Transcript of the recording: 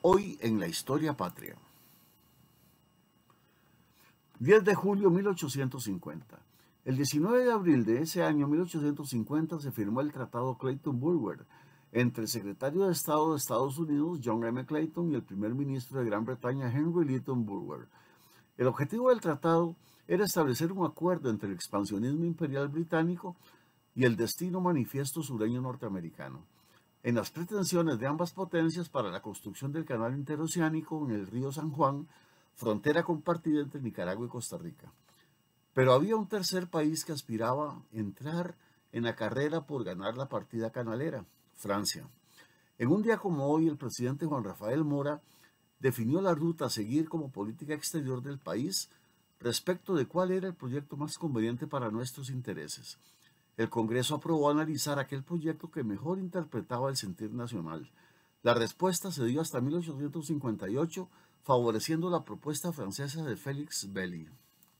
Hoy en la historia patria. 10 de julio 1850. El 19 de abril de ese año 1850 se firmó el Tratado Clayton bulwer entre el secretario de Estado de Estados Unidos John M. Clayton y el primer ministro de Gran Bretaña Henry Lytton Bulwer. El objetivo del tratado era establecer un acuerdo entre el expansionismo imperial británico y el destino manifiesto sureño norteamericano en las pretensiones de ambas potencias para la construcción del canal interoceánico en el río San Juan, frontera compartida entre Nicaragua y Costa Rica. Pero había un tercer país que aspiraba a entrar en la carrera por ganar la partida canalera, Francia. En un día como hoy, el presidente Juan Rafael Mora definió la ruta a seguir como política exterior del país respecto de cuál era el proyecto más conveniente para nuestros intereses el Congreso aprobó analizar aquel proyecto que mejor interpretaba el sentir nacional. La respuesta se dio hasta 1858, favoreciendo la propuesta francesa de Félix Belli.